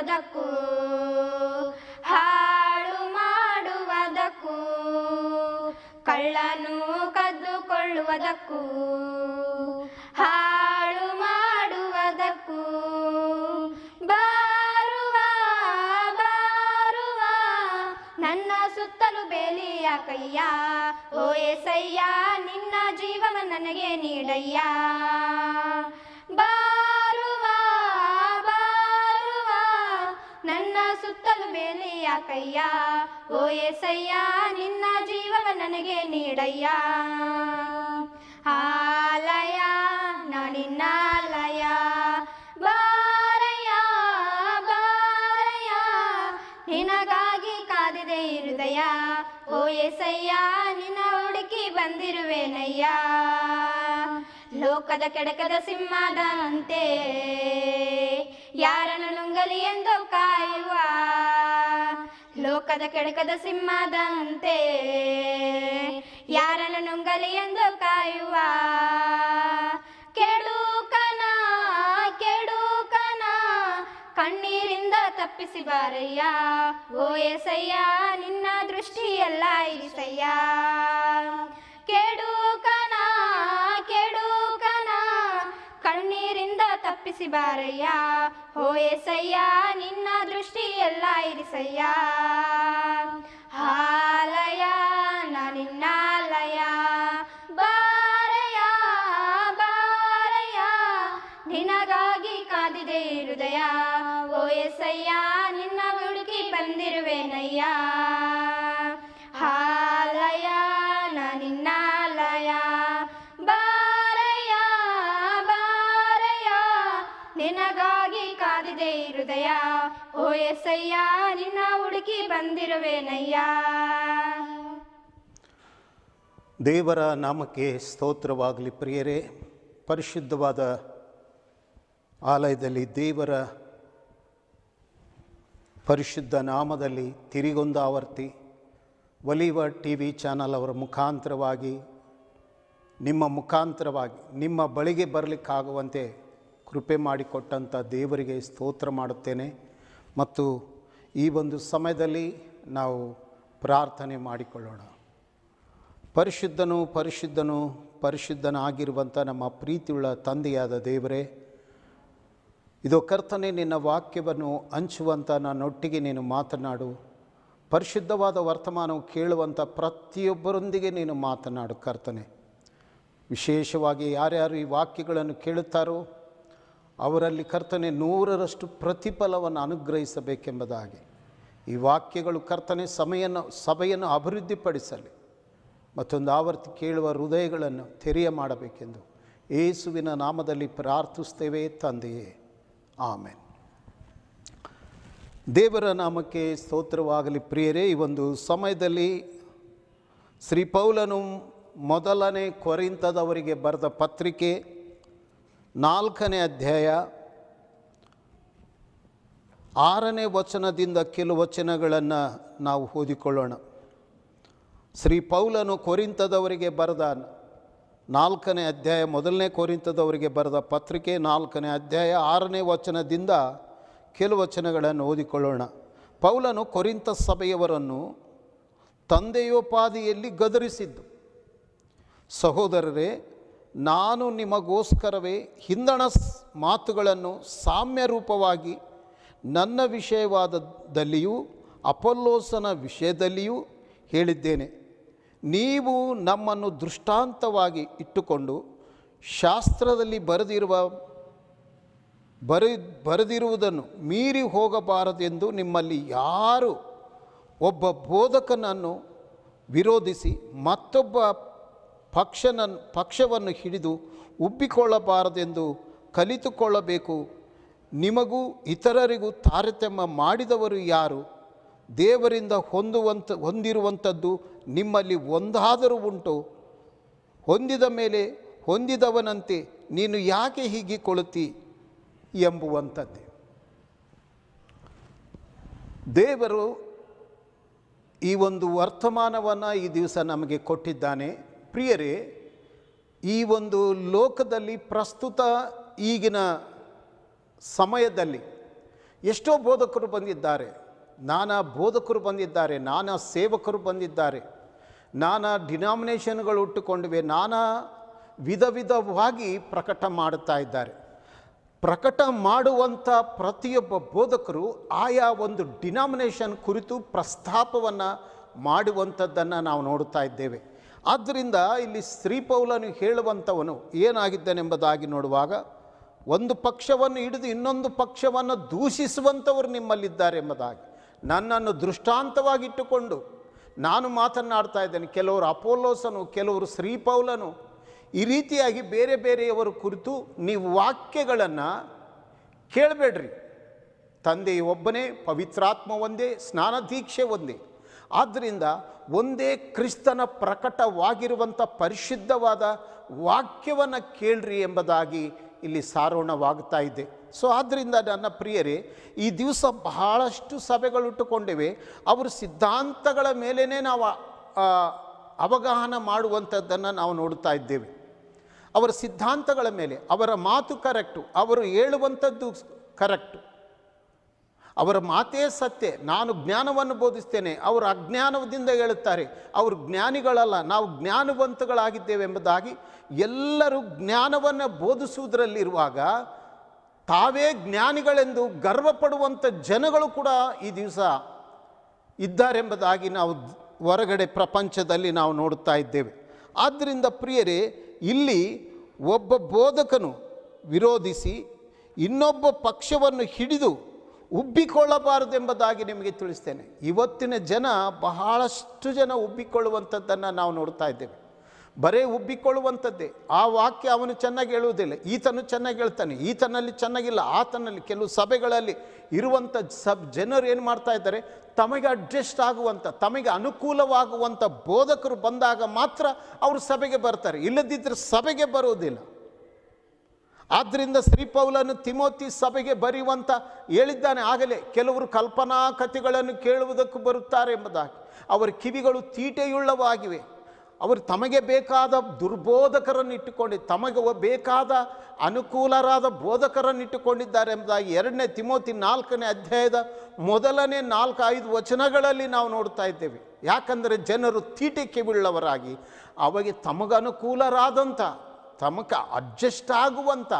ಮಾಡುವದಕ್ಕೂ ಹಾಳು ಮಾಡುವದಕ್ಕೂ ಕಳ್ಳನು ಕದ್ದುಕೊಳ್ಳುವುದಕ್ಕೂ ಹಾಳು ಮಾಡುವದಕ್ಕೂ ಬಾರುವ ಬಾರುವ ನನ್ನ ಸುತ್ತಲೂ ಬೇಲಿಯ ಕೈಯ ಓ ಎಸಯ್ಯ ನಿನ್ನ ಜೀವನ ನನಗೆ ನೀಡಯ್ಯಾ ಕೈಯ ಓ ಎಸಯ್ಯ ನಿನ್ನ ಜೀವವ ನನಗೆ ನೀಡಯ್ಯ ಆಲಯ ಲಯ ಬಾರಯ್ಯ ಬಾರಯ್ಯ ನಿನಗಾಗಿ ಕಾದಿದೆ ಹೃದಯ ಓ ಎಸಯ್ಯ ನಿನ್ನ ಹುಡುಕಿ ಬಂದಿರುವೆನಯ್ಯ ಲೋಕದ ಕೆಡಕದ ಸಿಂಹದಂತೆ ಯಾರನ್ನು ನುಂಗಲಿ ಎಂದು ಕಾಯುವ ಕದ ಕೆಡಕದ ಸಿಂಹದಂತೆ ಯಾರನ್ನು ನುಂಗಲಿ ಎಂದು ಕಾಯುವ ಕೆಡುಕನ ಕೆಡುಕನ ಕಣ್ಣೀರಿಂದ ತಪ್ಪಿಸಿ ಬಾರಯ್ಯ ಓ ಎಸಯ್ಯ ನಿನ್ನ ದೃಷ್ಟಿಯಲ್ಲ ಇರಿಸಯ್ಯ ಕೆಡುಕ ಶಿಬಾರಯ್ಯಾ ಬಾರಯ್ಯ ಓ ಎಸಯ್ಯ ನಿನ್ನ ಎಲ್ಲ ಇರಿಸಯ್ಯಾ ಏಸಯ್ಯ ನಿನ್ನ ಹುಡುಕಿ ದೇವರ ನಾಮಕ್ಕೆ ಸ್ತೋತ್ರವಾಗಲಿ ಪ್ರಿಯರೇ ಪರಿಶುದ್ಧವಾದ ಆಲಯದಲ್ಲಿ ದೇವರ ಪರಿಶುದ್ಧ ನಾಮದಲ್ಲಿ ತಿರಿಗೊಂದಾವರ್ತಿ ಆವರ್ತಿ ಒಲಿವ ಟಿ ವಿ ಚಾನಲ್ ಅವರ ಮುಖಾಂತರವಾಗಿ ನಿಮ್ಮ ಮುಖಾಂತರವಾಗಿ ನಿಮ್ಮ ಬಳಿಗೆ ಬರಲಿಕ್ಕಾಗುವಂತೆ ಕೃಪೆ ಮಾಡಿಕೊಟ್ಟಂಥ ದೇವರಿಗೆ ಸ್ತೋತ್ರ ಮಾಡುತ್ತೇನೆ ಮತ್ತು ಈ ಒಂದು ಸಮಯದಲ್ಲಿ ನಾವು ಪ್ರಾರ್ಥನೆ ಮಾಡಿಕೊಳ್ಳೋಣ ಪರಿಶುದ್ಧನು ಪರಿಶುದ್ಧನು ಪರಿಶುದ್ಧನಾಗಿರುವಂಥ ನಮ್ಮ ಪ್ರೀತಿಯುಳ್ಳ ತಂದೆಯಾದ ದೇವರೇ ಇದು ಕರ್ತನೆ ನಿನ್ನ ವಾಕ್ಯವನ್ನು ಹಂಚುವಂಥ ನನ್ನೊಟ್ಟಿಗೆ ನೀನು ಮಾತನಾಡು ಪರಿಶುದ್ಧವಾದ ವರ್ತಮಾನವು ಕೇಳುವಂಥ ಪ್ರತಿಯೊಬ್ಬರೊಂದಿಗೆ ನೀನು ಮಾತನಾಡು ಕರ್ತನೆ ವಿಶೇಷವಾಗಿ ಯಾರ್ಯಾರು ಈ ವಾಕ್ಯಗಳನ್ನು ಕೇಳುತ್ತಾರೋ ಅವರಲ್ಲಿ ಕರ್ತನೆ ನೂರರಷ್ಟು ಪ್ರತಿಫಲವನ್ನು ಅನುಗ್ರಹಿಸಬೇಕೆಂಬುದಾಗಿ ಈ ವಾಕ್ಯಗಳು ಕರ್ತನೆ ಸಮಯನ ಸಭೆಯನ್ನು ಅಭಿವೃದ್ಧಿಪಡಿಸಲಿ ಮತ್ತೊಂದು ಆವರ್ತಿ ಕೇಳುವ ಹೃದಯಗಳನ್ನು ತೆರೆಯ ಮಾಡಬೇಕೆಂದು ಏಸುವಿನ ನಾಮದಲ್ಲಿ ಪ್ರಾರ್ಥಿಸ್ತೇವೆ ತಂದೆಯೇ ಆಮೇನ್ ದೇವರ ನಾಮಕ್ಕೆ ಸ್ತೋತ್ರವಾಗಲಿ ಪ್ರಿಯರೇ ಈ ಒಂದು ಸಮಯದಲ್ಲಿ ಶ್ರೀ ಪೌಲನು ಮೊದಲನೇ ಕೊರಿಂತದವರಿಗೆ ಬರೆದ ಪತ್ರಿಕೆ ನಾಲ್ಕನೇ ಅಧ್ಯಾಯ ಆರನೇ ವಚನದಿಂದ ಕೆಲವು ವಚನಗಳನ್ನು ನಾವು ಓದಿಕೊಳ್ಳೋಣ ಶ್ರೀ ಪೌಲನು ಕೊರಿಂತದವರಿಗೆ ಬರೆದ ನಾಲ್ಕನೇ ಅಧ್ಯಾಯ ಮೊದಲನೇ ಕೊರಿಂತದವರಿಗೆ ಬರೆದ ಪತ್ರಿಕೆ ನಾಲ್ಕನೇ ಅಧ್ಯಾಯ ಆರನೇ ವಚನದಿಂದ ಕೆಲವು ವಚನಗಳನ್ನು ಓದಿಕೊಳ್ಳೋಣ ಪೌಲನು ಕೊರಿಂತ ಸಭೆಯವರನ್ನು ತಂದೆಯೋಪಾದಿಯಲ್ಲಿ ಗದರಿಸಿದ್ದು ಸಹೋದರರೇ ನಾನು ನಿಮಗೋಸ್ಕರವೇ ಹಿಂದಣ ಮಾತುಗಳನ್ನು ಸಾಮ್ಯ ರೂಪವಾಗಿ ನನ್ನ ವಿಷಯವಾದದಲ್ಲಿಯೂ ಅಪೊಲ್ಲೋಸನ ವಿಷಯದಲ್ಲಿಯೂ ಹೇಳಿದ್ದೇನೆ ನೀವು ನಮ್ಮನ್ನು ದೃಷ್ಟಾಂತವಾಗಿ ಇಟ್ಟುಕೊಂಡು ಶಾಸ್ತ್ರದಲ್ಲಿ ಬರೆದಿರುವ ಬರೆ ಬರೆದಿರುವುದನ್ನು ಮೀರಿ ಹೋಗಬಾರದೆಂದು ನಿಮ್ಮಲ್ಲಿ ಯಾರು ಒಬ್ಬ ಬೋಧಕನನ್ನು ವಿರೋಧಿಸಿ ಮತ್ತೊಬ್ಬ ಪಕ್ಷನ ಪಕ್ಷವನ್ನು ಹಿಡಿದು ಉಬ್ಬಿಕೊಳ್ಳಬಾರದೆಂದು ಕಲಿತುಕೊಳ್ಳಬೇಕು ನಿಮಗೂ ಇತರರಿಗೂ ತಾರತಮ್ಯ ಮಾಡಿದವರು ಯಾರು ದೇವರಿಂದ ಹೊಂದುವಂಥ ಹೊಂದಿರುವಂಥದ್ದು ನಿಮ್ಮಲ್ಲಿ ಒಂದಾದರೂ ಉಂಟು ಹೊಂದಿದ ಮೇಲೆ ಹೊಂದಿದವನಂತೆ ನೀನು ಯಾಕೆ ಹೀಗೆ ಕೊಳುತ್ತಿ ಎಂಬುವಂಥದ್ದೇ ದೇವರು ಈ ಒಂದು ವರ್ತಮಾನವನ್ನು ಈ ದಿವಸ ನಮಗೆ ಕೊಟ್ಟಿದ್ದಾನೆ ಪ್ರಿಯರೇ ಈ ಒಂದು ಲೋಕದಲ್ಲಿ ಪ್ರಸ್ತುತ ಈಗಿನ ಸಮಯದಲ್ಲಿ ಎಷ್ಟೋ ಬೋಧಕರು ಬಂದಿದ್ದಾರೆ ನಾನಾ ಬೋಧಕರು ಬಂದಿದ್ದಾರೆ ನಾನಾ ಸೇವಕರು ಬಂದಿದ್ದಾರೆ ನಾನಾ ಡಿನಾಮಿನೇಷನ್ಗಳು ಹುಟ್ಟುಕೊಂಡಿವೆ ನಾನಾ ವಿಧ ವಿಧವಾಗಿ ಪ್ರಕಟ ಮಾಡುತ್ತಾ ಇದ್ದಾರೆ ಪ್ರಕಟ ಮಾಡುವಂಥ ಪ್ರತಿಯೊಬ್ಬ ಬೋಧಕರು ಆಯಾ ಒಂದು ಡಿನಾಮಿನೇಷನ್ ಕುರಿತು ಪ್ರಸ್ತಾಪವನ್ನು ಮಾಡುವಂಥದ್ದನ್ನು ನಾವು ನೋಡುತ್ತಾ ಇದ್ದೇವೆ ಆದ್ದರಿಂದ ಇಲ್ಲಿ ಸ್ತ್ರೀ ಹೇಳುವಂಥವನು ಏನಾಗಿದ್ದಾನೆಂಬುದಾಗಿ ನೋಡುವಾಗ ಒಂದು ಪಕ್ಷವನ್ನು ಹಿಡಿದು ಇನ್ನೊಂದು ಪಕ್ಷವನ್ನು ದೂಷಿಸುವಂಥವರು ನಿಮ್ಮಲ್ಲಿದ್ದಾರೆ ಎಂಬುದಾಗಿ ನನ್ನನ್ನು ದೃಷ್ಟಾಂತವಾಗಿಟ್ಟುಕೊಂಡು ನಾನು ಮಾತನಾಡ್ತಾ ಇದ್ದೇನೆ ಕೆಲವರು ಅಪೋಲೋಸನು ಕೆಲವರು ಶ್ರೀಪೌಲನು ಈ ರೀತಿಯಾಗಿ ಬೇರೆ ಬೇರೆಯವರ ಕುರಿತು ನೀವು ವಾಕ್ಯಗಳನ್ನು ಕೇಳಬೇಡ್ರಿ ತಂದೆಯ ಒಬ್ಬನೇ ಪವಿತ್ರಾತ್ಮ ಒಂದೇ ಸ್ನಾನ ದೀಕ್ಷೆ ಒಂದೇ ಆದ್ದರಿಂದ ಒಂದೇ ಕ್ರಿಸ್ತನ ಪ್ರಕಟವಾಗಿರುವಂಥ ಪರಿಶುದ್ಧವಾದ ವಾಕ್ಯವನ್ನು ಕೇಳ್ರಿ ಎಂಬುದಾಗಿ ಇಲ್ಲಿ ಸಾರೋಣವಾಗ್ತಾ ಇದೆ ಸೊ ಆದ್ದರಿಂದ ನನ್ನ ಪ್ರಿಯರೇ ಈ ದಿವಸ ಬಹಳಷ್ಟು ಸಭೆಗಳುಟ್ಟುಕೊಂಡಿವೆ ಅವರ ಸಿದ್ಧಾಂತಗಳ ಮೇಲೇ ನಾವು ಅವಗಾಹನ ಮಾಡುವಂಥದ್ದನ್ನು ನಾವು ನೋಡ್ತಾ ಇದ್ದೇವೆ ಅವರ ಸಿದ್ಧಾಂತಗಳ ಮೇಲೆ ಅವರ ಮಾತು ಕರೆಕ್ಟು ಅವರು ಹೇಳುವಂಥದ್ದು ಕರೆಕ್ಟು ಅವರ ಮಾತೇ ಸತ್ಯ ನಾನು ಜ್ಞಾನವನ್ನು ಬೋಧಿಸ್ತೇನೆ ಅವರು ಅಜ್ಞಾನದಿಂದ ಹೇಳುತ್ತಾರೆ ಅವರು ಜ್ಞಾನಿಗಳಲ್ಲ ನಾವು ಜ್ಞಾನವಂತಗಳಾಗಿದ್ದೇವೆ ಎಂಬುದಾಗಿ ಎಲ್ಲರೂ ಜ್ಞಾನವನ್ನು ಬೋಧಿಸುವುದರಲ್ಲಿರುವಾಗ ತಾವೇ ಜ್ಞಾನಿಗಳೆಂದು ಗರ್ವಪಡುವಂಥ ಜನಗಳು ಕೂಡ ಈ ದಿವಸ ಇದ್ದಾರೆಂಬುದಾಗಿ ನಾವು ಹೊರಗಡೆ ಪ್ರಪಂಚದಲ್ಲಿ ನಾವು ನೋಡುತ್ತಾ ಇದ್ದೇವೆ ಆದ್ದರಿಂದ ಪ್ರಿಯರೇ ಇಲ್ಲಿ ಒಬ್ಬ ಬೋಧಕನು ವಿರೋಧಿಸಿ ಇನ್ನೊಬ್ಬ ಪಕ್ಷವನ್ನು ಹಿಡಿದು ಉಬ್ಬಿಕೊಳ್ಳಬಾರದು ಎಂಬುದಾಗಿ ನಿಮಗೆ ತಿಳಿಸ್ತೇನೆ ಇವತ್ತಿನ ಜನ ಬಹಳಷ್ಟು ಜನ ಉಬ್ಬಿಕೊಳ್ಳುವಂಥದ್ದನ್ನು ನಾವು ನೋಡ್ತಾ ಇದ್ದೇವೆ ಬರೇ ಉಬ್ಬಿಕೊಳ್ಳುವಂಥದ್ದೇ ಆ ವಾಕ್ಯ ಅವನು ಚೆನ್ನಾಗಿ ಹೇಳುವುದಿಲ್ಲ ಈತನು ಚೆನ್ನಾಗಿ ಹೇಳ್ತಾನೆ ಈತನಲ್ಲಿ ಚೆನ್ನಾಗಿಲ್ಲ ಆತನಲ್ಲಿ ಕೆಲವು ಸಭೆಗಳಲ್ಲಿ ಇರುವಂಥ ಸಬ್ ಜನರು ಏನು ಮಾಡ್ತಾ ಇದ್ದಾರೆ ತಮಗೆ ಅಡ್ಜಸ್ಟ್ ಆಗುವಂಥ ತಮಗೆ ಅನುಕೂಲವಾಗುವಂಥ ಬೋಧಕರು ಬಂದಾಗ ಮಾತ್ರ ಅವರು ಸಭೆಗೆ ಬರ್ತಾರೆ ಇಲ್ಲದಿದ್ದರೆ ಸಭೆಗೆ ಬರುವುದಿಲ್ಲ ಆದ್ದರಿಂದ ಪೌಲನು ತಿಮೋತಿ ಸಭೆಗೆ ಬರೆಯುವಂಥ ಹೇಳಿದ್ದಾನೆ ಆಗಲೇ ಕೆಲವರು ಕಲ್ಪನಾ ಕಥೆಗಳನ್ನು ಕೇಳುವುದಕ್ಕೂ ಬರುತ್ತಾರೆ ಎಂಬುದಾಗಿ ಅವರ ಕಿವಿಗಳು ತೀಟೆಯುಳ್ಳವಾಗಿವೆ ಅವರು ತಮಗೆ ಬೇಕಾದ ದುರ್ಬೋಧಕರನ್ನು ಇಟ್ಟುಕೊಂಡು ತಮಗೆ ಬೇಕಾದ ಅನುಕೂಲರಾದ ಬೋಧಕರನ್ನು ಇಟ್ಟುಕೊಂಡಿದ್ದಾರೆ ಎಂಬುದಾಗಿ ಎರಡನೇ ತಿಮೋತಿ ನಾಲ್ಕನೇ ಅಧ್ಯಾಯದ ಮೊದಲನೇ ನಾಲ್ಕು ಐದು ವಚನಗಳಲ್ಲಿ ನಾವು ನೋಡ್ತಾ ಇದ್ದೇವೆ ಯಾಕಂದರೆ ಜನರು ತೀಟೆ ಕಿವಿಳ್ಳವರಾಗಿ ಅವಾಗೆ ತಮಗನುಕೂಲರಾದಂಥ ತಮಕ ಅಡ್ಜಸ್ಟ್ ಆಗುವಂಥ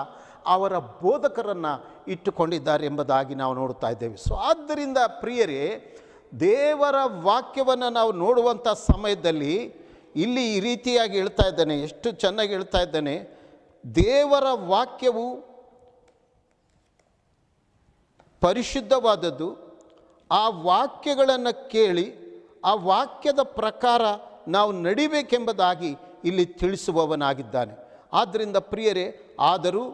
ಅವರ ಬೋಧಕರನ್ನು ಇಟ್ಟುಕೊಂಡಿದ್ದಾರೆ ಎಂಬುದಾಗಿ ನಾವು ನೋಡ್ತಾ ಇದ್ದೇವೆ ಸೊ ಆದ್ದರಿಂದ ಪ್ರಿಯರೇ ದೇವರ ವಾಕ್ಯವನ್ನು ನಾವು ನೋಡುವಂಥ ಸಮಯದಲ್ಲಿ ಇಲ್ಲಿ ಈ ರೀತಿಯಾಗಿ ಹೇಳ್ತಾ ಇದ್ದಾನೆ ಎಷ್ಟು ಚೆನ್ನಾಗಿ ಹೇಳ್ತಾ ಇದ್ದಾನೆ ದೇವರ ವಾಕ್ಯವು ಪರಿಶುದ್ಧವಾದದ್ದು ಆ ವಾಕ್ಯಗಳನ್ನು ಕೇಳಿ ಆ ವಾಕ್ಯದ ಪ್ರಕಾರ ನಾವು ನಡಿಬೇಕೆಂಬುದಾಗಿ ಇಲ್ಲಿ ತಿಳಿಸುವವನಾಗಿದ್ದಾನೆ ಆದ್ದರಿಂದ ಪ್ರಿಯರೇ ಆದರೂ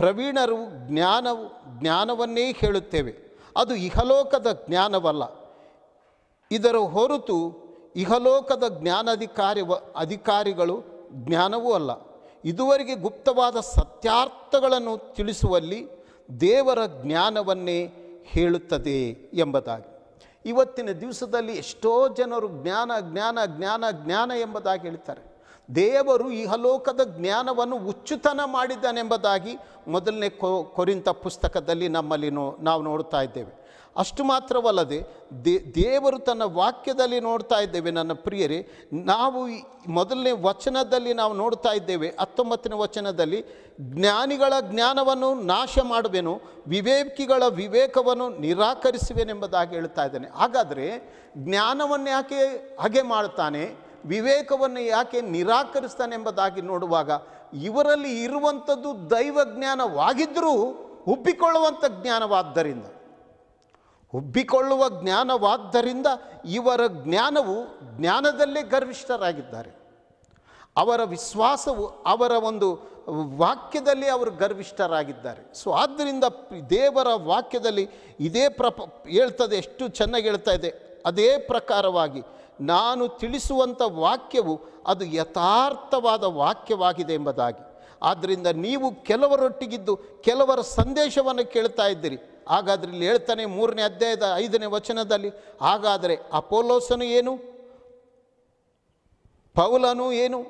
ಪ್ರವೀಣರು ಜ್ಞಾನವು ಜ್ಞಾನವನ್ನೇ ಹೇಳುತ್ತೇವೆ ಅದು ಇಹಲೋಕದ ಜ್ಞಾನವಲ್ಲ ಇದರ ಹೊರತು ಇಹಲೋಕದ ಜ್ಞಾನಾಧಿಕಾರಿ ಅಧಿಕಾರಿಗಳು ಜ್ಞಾನವೂ ಅಲ್ಲ ಇದುವರೆಗೆ ಗುಪ್ತವಾದ ಸತ್ಯಾರ್ಥಗಳನ್ನು ತಿಳಿಸುವಲ್ಲಿ ದೇವರ ಜ್ಞಾನವನ್ನೇ ಹೇಳುತ್ತದೆ ಎಂಬುದಾಗಿ ಇವತ್ತಿನ ದಿವಸದಲ್ಲಿ ಎಷ್ಟೋ ಜನರು ಜ್ಞಾನ ಜ್ಞಾನ ಜ್ಞಾನ ಜ್ಞಾನ ಎಂಬುದಾಗಿ ಹೇಳ್ತಾರೆ ದೇವರು ಇಹಲೋಕದ ಜ್ಞಾನವನ್ನು ಉಚ್ಚುತನ ಮಾಡಿದ್ದಾನೆಂಬುದಾಗಿ ಮೊದಲನೇ ಕೊರಿಂತ ಪುಸ್ತಕದಲ್ಲಿ ನಮ್ಮಲ್ಲಿ ನೋ ನಾವು ನೋಡ್ತಾ ಇದ್ದೇವೆ ಅಷ್ಟು ಮಾತ್ರವಲ್ಲದೆ ದೇ ದೇವರು ತನ್ನ ವಾಕ್ಯದಲ್ಲಿ ನೋಡ್ತಾ ಇದ್ದೇವೆ ನನ್ನ ಪ್ರಿಯರೇ ನಾವು ಮೊದಲನೇ ವಚನದಲ್ಲಿ ನಾವು ನೋಡ್ತಾ ಇದ್ದೇವೆ ಹತ್ತೊಂಬತ್ತನೇ ವಚನದಲ್ಲಿ ಜ್ಞಾನಿಗಳ ಜ್ಞಾನವನ್ನು ನಾಶ ಮಾಡುವೆನು ವಿವೇಕಿಗಳ ವಿವೇಕವನ್ನು ನಿರಾಕರಿಸುವೆನೆಂಬುದಾಗಿ ಹೇಳ್ತಾ ಇದ್ದಾನೆ ಹಾಗಾದರೆ ಜ್ಞಾನವನ್ನು ಯಾಕೆ ಹಾಗೆ ಮಾಡ್ತಾನೆ ವಿವೇಕವನ್ನು ಯಾಕೆ ನಿರಾಕರಿಸ್ತಾನೆಂಬುದಾಗಿ ನೋಡುವಾಗ ಇವರಲ್ಲಿ ಇರುವಂಥದ್ದು ದೈವ ಜ್ಞಾನವಾಗಿದ್ದರೂ ಹುಬ್ಬಿಕೊಳ್ಳುವಂಥ ಜ್ಞಾನವಾದ್ದರಿಂದ ಉಬ್ಬಿಕೊಳ್ಳುವ ಜ್ಞಾನವಾದ್ದರಿಂದ ಇವರ ಜ್ಞಾನವು ಜ್ಞಾನದಲ್ಲೇ ಗರ್ವಿಷ್ಠರಾಗಿದ್ದಾರೆ ಅವರ ವಿಶ್ವಾಸವು ಅವರ ಒಂದು ವಾಕ್ಯದಲ್ಲಿ ಅವರು ಗರ್ವಿಷ್ಠರಾಗಿದ್ದಾರೆ ಸೊ ಆದ್ದರಿಂದ ದೇವರ ವಾಕ್ಯದಲ್ಲಿ ಇದೇ ಪ್ರಪ ಹೇಳ್ತದೆ ಎಷ್ಟು ಚೆನ್ನಾಗಿ ಹೇಳ್ತಾ ಇದೆ ಅದೇ ಪ್ರಕಾರವಾಗಿ ನಾನು ತಿಳಿಸುವಂಥ ವಾಕ್ಯವು ಅದು ಯಥಾರ್ಥವಾದ ವಾಕ್ಯವಾಗಿದೆ ಎಂಬುದಾಗಿ ಆದ್ದರಿಂದ ನೀವು ಕೆಲವರೊಟ್ಟಿಗಿದ್ದು ಕೆಲವರ ಸಂದೇಶವನ್ನು ಕೇಳ್ತಾ ಇದ್ದೀರಿ ಹಾಗಾದ್ರೆ ಇಲ್ಲಿ ಹೇಳ್ತಾನೆ ಮೂರನೇ ಅಧ್ಯಾಯದ ಐದನೇ ವಚನದಲ್ಲಿ ಹಾಗಾದರೆ ಅಪೋಲೋಸನು ಏನು ಪೌಲನು ಏನು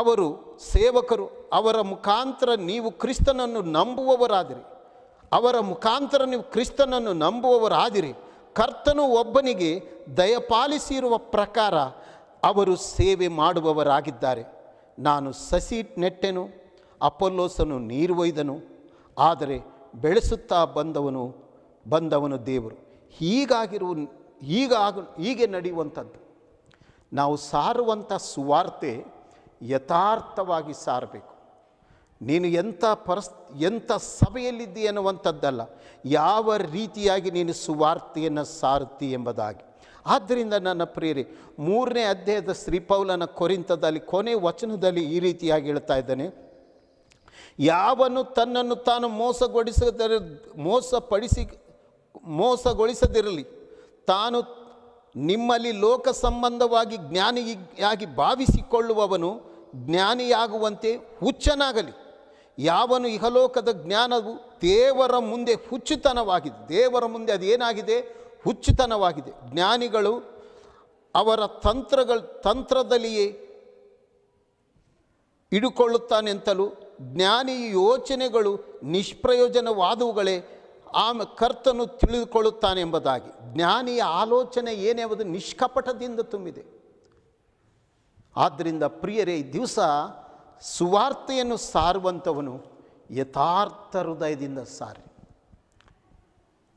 ಅವರು ಸೇವಕರು ಅವರ ಮುಖಾಂತರ ನೀವು ಕ್ರಿಸ್ತನನ್ನು ನಂಬುವವರಾದಿರಿ ಅವರ ಮುಖಾಂತರ ನೀವು ಕ್ರಿಸ್ತನನ್ನು ನಂಬುವವರಾದಿರಿ ಕರ್ತನು ಒಬ್ಬನಿಗೆ ದಯಪಾಲಿಸಿರುವ ಪ್ರಕಾರ ಅವರು ಸೇವೆ ಮಾಡುವವರಾಗಿದ್ದಾರೆ ನಾನು ಸಸಿ ನೆಟ್ಟೆನು ಅಪೊಲ್ಲೋಸನು ನೀರು ಒಯ್ದನು ಆದರೆ ಬೆಳೆಸುತ್ತಾ ಬಂದವನು ಬಂದವನು ದೇವರು ಹೀಗಾಗಿರುವ ಈಗ ಹೀಗೆ ನಡೆಯುವಂಥದ್ದು ನಾವು ಸಾರುವಂಥ ಸುವಾರ್ತೆ ಯಥಾರ್ಥವಾಗಿ ಸಾರಬೇಕು ನೀನು ಎಂಥ ಪರಸ್ ಎಂಥ ಸಭೆಯಲ್ಲಿದ್ದಿ ಅನ್ನುವಂಥದ್ದಲ್ಲ ಯಾವ ರೀತಿಯಾಗಿ ನೀನು ಸುವಾರ್ತೆಯನ್ನು ಸಾರುತ್ತಿ ಎಂಬುದಾಗಿ ಆದ್ದರಿಂದ ನನ್ನ ಪ್ರೇರಿ ಮೂರನೇ ಅಧ್ಯಾಯದ ಶ್ರೀಪೌಲನ ಕೊರಿಂತದಲ್ಲಿ ಕೊನೆ ವಚನದಲ್ಲಿ ಈ ರೀತಿಯಾಗಿ ಹೇಳ್ತಾ ಇದ್ದಾನೆ ಯಾವನು ತನ್ನನ್ನು ತಾನು ಮೋಸಗೊಳಿಸದ ಮೋಸಪಡಿಸಿ ಮೋಸಗೊಳಿಸದಿರಲಿ ತಾನು ನಿಮ್ಮಲ್ಲಿ ಲೋಕ ಸಂಬಂಧವಾಗಿ ಜ್ಞಾನಿಯಾಗಿ ಭಾವಿಸಿಕೊಳ್ಳುವವನು ಜ್ಞಾನಿಯಾಗುವಂತೆ ಹುಚ್ಚನಾಗಲಿ ಯಾವನು ಇಹಲೋಕದ ಜ್ಞಾನವು ದೇವರ ಮುಂದೆ ಹುಚ್ಚುತನವಾಗಿದೆ ದೇವರ ಮುಂದೆ ಅದೇನಾಗಿದೆ ಹುಚ್ಚುತನವಾಗಿದೆ ಜ್ಞಾನಿಗಳು ಅವರ ತಂತ್ರಗಳ ತಂತ್ರದಲ್ಲಿಯೇ ಇಡುಕೊಳ್ಳುತ್ತಾನೆಂತಲೂ ಜ್ಞಾನಿ ಯೋಚನೆಗಳು ನಿಷ್ಪ್ರಯೋಜನವಾದವುಗಳೇ ಆ ಕರ್ತನು ತಿಳಿದುಕೊಳ್ಳುತ್ತಾನೆ ಎಂಬುದಾಗಿ ಜ್ಞಾನಿಯ ಆಲೋಚನೆ ಏನೇ ನಿಷ್ಕಪಟದಿಂದ ತುಂಬಿದೆ ಆದ್ದರಿಂದ ಪ್ರಿಯರೇ ಈ ದಿವಸ ಸುವಾರ್ತೆಯನ್ನು ಸಾರುವಂಥವನು ಯಥಾರ್ಥ ಹೃದಯದಿಂದ ಸಾರಿ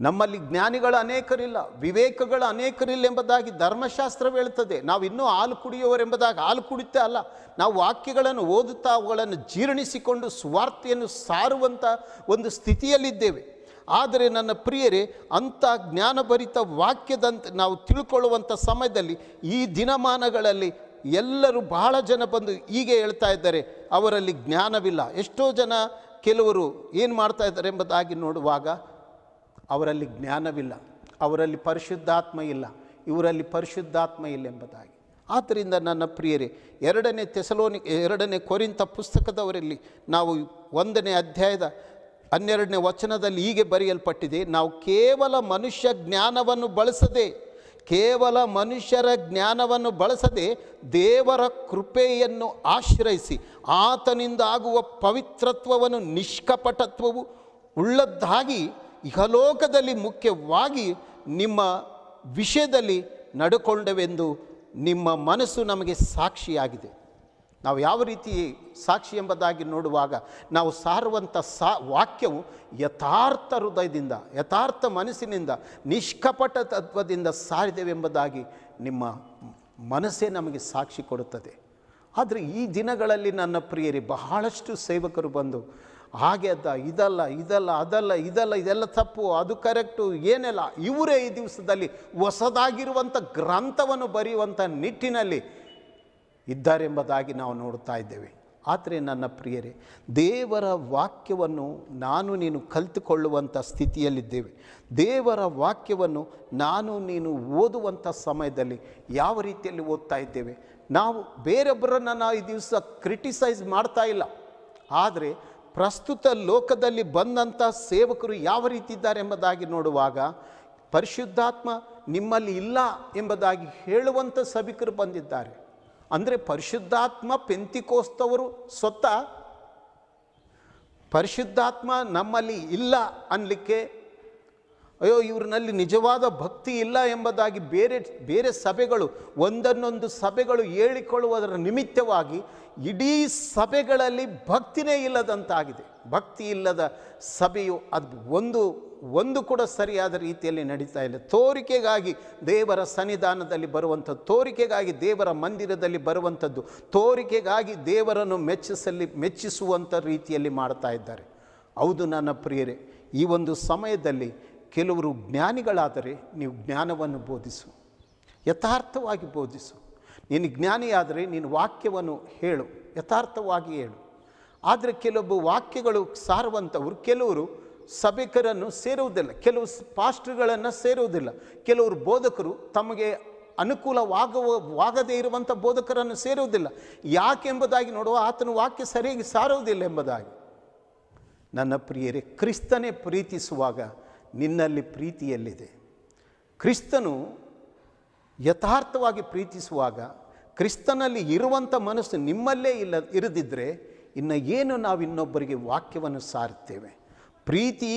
ನಮ್ಮಲ್ಲಿ ಜ್ಞಾನಿಗಳು ಅನೇಕರಿಲ್ಲ ವಿವೇಕಗಳು ಅನೇಕರಿಲ್ಲ ಎಂಬುದಾಗಿ ಧರ್ಮಶಾಸ್ತ್ರವು ಹೇಳ್ತದೆ ನಾವು ಇನ್ನೂ ಹಾಲು ಕುಡಿಯುವವರೆಂಬುದಾಗಿ ಹಾಲು ಕುಡಿತಾ ಅಲ್ಲ ನಾವು ವಾಕ್ಯಗಳನ್ನು ಓದುತ್ತಾ ಅವುಗಳನ್ನು ಜೀರ್ಣಿಸಿಕೊಂಡು ಸುವಾರ್ತೆಯನ್ನು ಸಾರುವಂಥ ಒಂದು ಸ್ಥಿತಿಯಲ್ಲಿದ್ದೇವೆ ಆದರೆ ನನ್ನ ಪ್ರಿಯರೇ ಅಂಥ ಜ್ಞಾನಭರಿತ ವಾಕ್ಯದಂತೆ ನಾವು ತಿಳ್ಕೊಳ್ಳುವಂಥ ಸಮಯದಲ್ಲಿ ಈ ದಿನಮಾನಗಳಲ್ಲಿ ಎಲ್ಲರೂ ಬಹಳ ಜನ ಬಂದು ಹೀಗೆ ಹೇಳ್ತಾ ಇದ್ದಾರೆ ಅವರಲ್ಲಿ ಜ್ಞಾನವಿಲ್ಲ ಎಷ್ಟೋ ಜನ ಕೆಲವರು ಏನು ಮಾಡ್ತಾ ಇದ್ದಾರೆ ಎಂಬುದಾಗಿ ನೋಡುವಾಗ ಅವರಲ್ಲಿ ಜ್ಞಾನವಿಲ್ಲ ಅವರಲ್ಲಿ ಪರಿಶುದ್ಧಾತ್ಮ ಇಲ್ಲ ಇವರಲ್ಲಿ ಪರಿಶುದ್ಧಾತ್ಮ ಇಲ್ಲ ಎಂಬುದಾಗಿ ಆದ್ದರಿಂದ ನನ್ನ ಪ್ರಿಯರೇ ಎರಡನೇ ತೆಸಲೋನಿ ಎರಡನೇ ಕೊರಿಂತ ಪುಸ್ತಕದವರಲ್ಲಿ ನಾವು ಒಂದನೇ ಅಧ್ಯಾಯದ ಹನ್ನೆರಡನೇ ವಚನದಲ್ಲಿ ಹೀಗೆ ಬರೆಯಲ್ಪಟ್ಟಿದೆ ನಾವು ಕೇವಲ ಮನುಷ್ಯ ಜ್ಞಾನವನ್ನು ಬಳಸದೆ ಕೇವಲ ಮನುಷ್ಯರ ಜ್ಞಾನವನ್ನು ಬಳಸದೆ ದೇವರ ಕೃಪೆಯನ್ನು ಆಶ್ರಯಿಸಿ ಆತನಿಂದ ಆಗುವ ಪವಿತ್ರತ್ವವನ್ನು ನಿಷ್ಕಪಟತ್ವವು ಉಳ್ಳದ್ದಾಗಿ ಇಹಲೋಕದಲ್ಲಿ ಮುಖ್ಯವಾಗಿ ನಿಮ್ಮ ವಿಷಯದಲ್ಲಿ ನಡೆಕೊಂಡವೆಂದು ನಿಮ್ಮ ಮನಸ್ಸು ನಮಗೆ ಸಾಕ್ಷಿಯಾಗಿದೆ ನಾವು ಯಾವ ರೀತಿ ಸಾಕ್ಷಿ ಎಂಬುದಾಗಿ ನೋಡುವಾಗ ನಾವು ಸಾರುವಂಥ ಸಾ ವಾಕ್ಯವು ಯಥಾರ್ಥ ಹೃದಯದಿಂದ ಯಥಾರ್ಥ ಮನಸ್ಸಿನಿಂದ ನಿಷ್ಕಪಟ ತತ್ವದಿಂದ ಸಾರಿದೆವೆಂಬುದಾಗಿ ನಿಮ್ಮ ಮನಸ್ಸೇ ನಮಗೆ ಸಾಕ್ಷಿ ಕೊಡುತ್ತದೆ ಆದರೆ ಈ ದಿನಗಳಲ್ಲಿ ನನ್ನ ಪ್ರಿಯರಿ ಬಹಳಷ್ಟು ಸೇವಕರು ಬಂದು ಹಾಗೆ ಅದ ಇದಲ್ಲ ಇದಲ್ಲ ಅದಲ್ಲ ಇದಲ್ಲ ಇದೆಲ್ಲ ತಪ್ಪು ಅದು ಕರೆಕ್ಟು ಏನೆಲ್ಲ ಇವರೇ ಈ ದಿವಸದಲ್ಲಿ ಹೊಸದಾಗಿರುವಂಥ ಗ್ರಂಥವನ್ನು ಬರೆಯುವಂಥ ನಿಟ್ಟಿನಲ್ಲಿ ಇದ್ದಾರೆಂಬುದಾಗಿ ನಾವು ನೋಡ್ತಾ ಇದ್ದೇವೆ ಆದರೆ ನನ್ನ ಪ್ರಿಯರೇ ದೇವರ ವಾಕ್ಯವನ್ನು ನಾನು ನೀನು ಕಲಿತುಕೊಳ್ಳುವಂಥ ಸ್ಥಿತಿಯಲ್ಲಿದ್ದೇವೆ ದೇವರ ವಾಕ್ಯವನ್ನು ನಾನು ನೀನು ಓದುವಂಥ ಸಮಯದಲ್ಲಿ ಯಾವ ರೀತಿಯಲ್ಲಿ ಓದ್ತಾ ಇದ್ದೇವೆ ನಾವು ಬೇರೊಬ್ಬರನ್ನು ನಾವು ಈ ದಿವಸ ಕ್ರಿಟಿಸೈಸ್ ಮಾಡ್ತಾ ಇಲ್ಲ ಆದರೆ ಪ್ರಸ್ತುತ ಲೋಕದಲ್ಲಿ ಬಂದಂಥ ಸೇವಕರು ಯಾವ ರೀತಿ ಇದ್ದಾರೆ ಎಂಬುದಾಗಿ ನೋಡುವಾಗ ಪರಿಶುದ್ಧಾತ್ಮ ನಿಮ್ಮಲ್ಲಿ ಇಲ್ಲ ಎಂಬುದಾಗಿ ಹೇಳುವಂಥ ಸಭಿಕರು ಬಂದಿದ್ದಾರೆ ಅಂದರೆ ಪರಿಶುದ್ಧಾತ್ಮ ಪೆಂತಿಕೋಸ್ತವರು ಸ್ವತಃ ಪರಿಶುದ್ಧಾತ್ಮ ನಮ್ಮಲ್ಲಿ ಇಲ್ಲ ಅನ್ನಲಿಕ್ಕೆ ಅಯ್ಯೋ ಇವ್ರನ್ನಲ್ಲಿ ನಿಜವಾದ ಭಕ್ತಿ ಇಲ್ಲ ಎಂಬುದಾಗಿ ಬೇರೆ ಬೇರೆ ಸಭೆಗಳು ಒಂದನ್ನೊಂದು ಸಭೆಗಳು ಹೇಳಿಕೊಳ್ಳುವುದರ ನಿಮಿತ್ತವಾಗಿ ಇಡೀ ಸಭೆಗಳಲ್ಲಿ ಭಕ್ತಿನೇ ಇಲ್ಲದಂತಾಗಿದೆ ಭಕ್ತಿ ಇಲ್ಲದ ಸಭೆಯು ಅದು ಒಂದು ಒಂದು ಕೂಡ ಸರಿಯಾದ ರೀತಿಯಲ್ಲಿ ನಡೀತಾ ಇಲ್ಲ ತೋರಿಕೆಗಾಗಿ ದೇವರ ಸನ್ನಿಧಾನದಲ್ಲಿ ಬರುವಂಥದ್ದು ತೋರಿಕೆಗಾಗಿ ದೇವರ ಮಂದಿರದಲ್ಲಿ ಬರುವಂಥದ್ದು ತೋರಿಕೆಗಾಗಿ ದೇವರನ್ನು ಮೆಚ್ಚಿಸಲಿ ಮೆಚ್ಚಿಸುವಂಥ ರೀತಿಯಲ್ಲಿ ಮಾಡ್ತಾ ಇದ್ದಾರೆ ಹೌದು ನನ್ನ ಪ್ರಿಯರೇ ಈ ಒಂದು ಸಮಯದಲ್ಲಿ ಕೆಲವರು ಜ್ಞಾನಿಗಳಾದರೆ ನೀವು ಜ್ಞಾನವನ್ನು ಬೋಧಿಸು ಯಥಾರ್ಥವಾಗಿ ಬೋಧಿಸು ನೀನು ಜ್ಞಾನಿಯಾದರೆ ನೀನು ವಾಕ್ಯವನ್ನು ಹೇಳು ಯಥಾರ್ಥವಾಗಿ ಹೇಳು ಆದರೆ ಕೆಲವೊಬ್ಬ ವಾಕ್ಯಗಳು ಸಾರುವಂಥವ್ರು ಕೆಲವರು ಸಭಿಕರನ್ನು ಸೇರುವುದಿಲ್ಲ ಕೆಲವು ಪಾಸ್ಟ್ಗಳನ್ನು ಸೇರುವುದಿಲ್ಲ ಕೆಲವರು ಬೋಧಕರು ತಮಗೆ ಅನುಕೂಲವಾಗುವ ವಾಗದೇ ಇರುವಂಥ ಬೋಧಕರನ್ನು ಸೇರುವುದಿಲ್ಲ ಯಾಕೆಂಬುದಾಗಿ ನೋಡುವ ಆತನ ವಾಕ್ಯ ಸರಿಯಾಗಿ ಸಾರುವುದಿಲ್ಲ ಎಂಬುದಾಗಿ ನನ್ನ ಪ್ರಿಯರೇ ಕ್ರಿಸ್ತನೇ ಪ್ರೀತಿಸುವಾಗ ನಿನ್ನಲ್ಲಿ ಪ್ರೀತಿಯಲ್ಲಿದೆ ಕ್ರಿಸ್ತನು ಯಥಾರ್ಥವಾಗಿ ಪ್ರೀತಿಸುವಾಗ ಕ್ರಿಸ್ತನಲ್ಲಿ ಇರುವಂಥ ಮನಸ್ಸು ನಿಮ್ಮಲ್ಲೇ ಇಲ್ಲ ಇರದಿದ್ದರೆ ಇನ್ನು ಏನು ನಾವು ಇನ್ನೊಬ್ಬರಿಗೆ ವಾಕ್ಯವನ್ನು ಸಾರುತ್ತೇವೆ ಪ್ರೀತಿ